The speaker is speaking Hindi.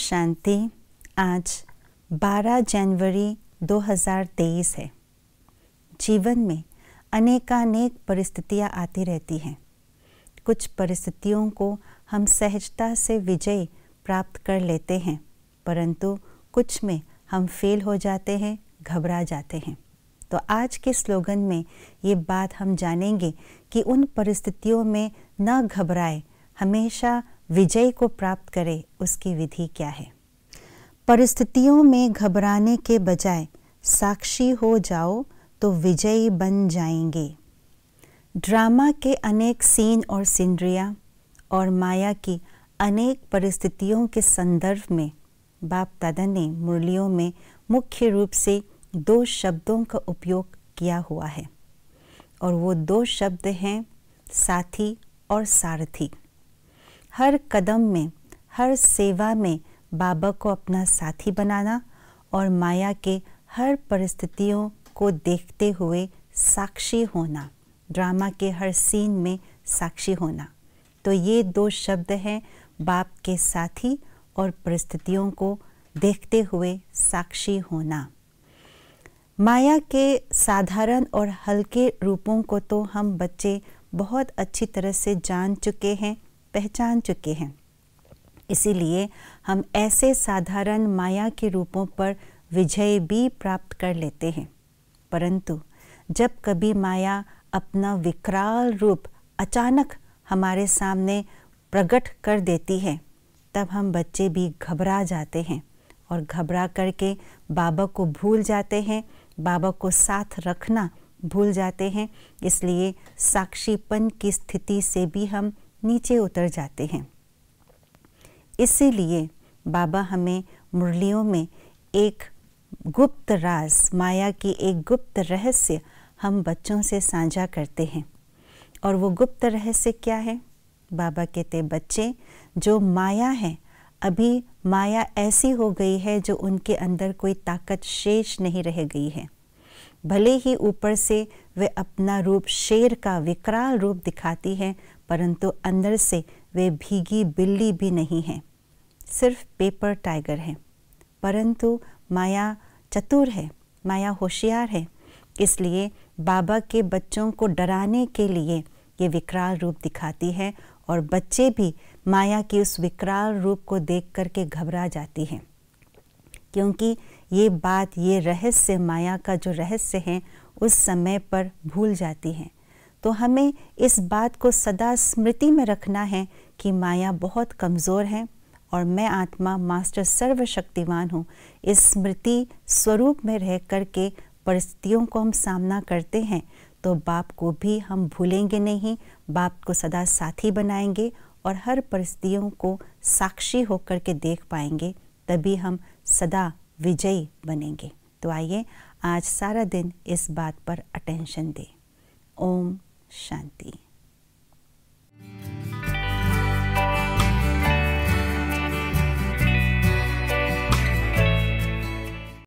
शांति आज 12 जनवरी 2023 है जीवन में अनेकानेक परिस्थितियां आती रहती हैं कुछ परिस्थितियों को हम सहजता से विजय प्राप्त कर लेते हैं परंतु कुछ में हम फेल हो जाते हैं घबरा जाते हैं तो आज के स्लोगन में ये बात हम जानेंगे कि उन परिस्थितियों में न घबराए हमेशा विजय को प्राप्त करे उसकी विधि क्या है परिस्थितियों में घबराने के बजाय साक्षी हो जाओ तो विजयी बन जाएंगे ड्रामा के अनेक सीन और सिंड्रिया और माया की अनेक परिस्थितियों के संदर्भ में बाप दादा ने मुरलियों में मुख्य रूप से दो शब्दों का उपयोग किया हुआ है और वो दो शब्द हैं साथी और सारथी हर कदम में हर सेवा में बाबा को अपना साथी बनाना और माया के हर परिस्थितियों को देखते हुए साक्षी होना ड्रामा के हर सीन में साक्षी होना तो ये दो शब्द हैं बाप के साथी और परिस्थितियों को देखते हुए साक्षी होना माया के साधारण और हल्के रूपों को तो हम बच्चे बहुत अच्छी तरह से जान चुके हैं पहचान चुके हैं इसीलिए हम ऐसे साधारण माया के रूपों पर विजय भी प्राप्त कर लेते हैं परंतु जब कभी माया अपना विकराल रूप अचानक हमारे सामने प्रकट कर देती है तब हम बच्चे भी घबरा जाते हैं और घबरा करके बाबा को भूल जाते हैं बाबा को साथ रखना भूल जाते हैं इसलिए साक्षीपन की स्थिति से भी हम नीचे उतर जाते हैं इसीलिए बाबा हमें मुरलियों में एक गुप्त राज माया की एक गुप्त रहस्य हम बच्चों से साझा करते हैं और वो गुप्त रहस्य क्या है बाबा कहते बच्चे जो माया है अभी माया ऐसी हो गई है जो उनके अंदर कोई ताकत शेष नहीं रह गई है भले ही ऊपर से वे अपना रूप शेर का विकराल रूप दिखाती है परंतु अंदर से वे भीगी बिल्ली भी नहीं हैं सिर्फ पेपर टाइगर है परंतु माया चतुर है माया होशियार है इसलिए बाबा के बच्चों को डराने के लिए ये विकराल रूप दिखाती है और बच्चे भी माया के उस विकराल रूप को देख करके घबरा जाती हैं क्योंकि ये बात ये रहस्य माया का जो रहस्य है उस समय पर भूल जाती है तो हमें इस बात को सदा स्मृति में रखना है कि माया बहुत कमज़ोर है और मैं आत्मा मास्टर सर्वशक्तिवान हूँ इस स्मृति स्वरूप में रह कर के परिस्थितियों को हम सामना करते हैं तो बाप को भी हम भूलेंगे नहीं बाप को सदा साथी बनाएंगे और हर परिस्थितियों को साक्षी होकर के देख पाएंगे तभी हम सदा विजयी बनेंगे तो आइए आज सारा दिन इस बात पर अटेंशन दें ओम शांति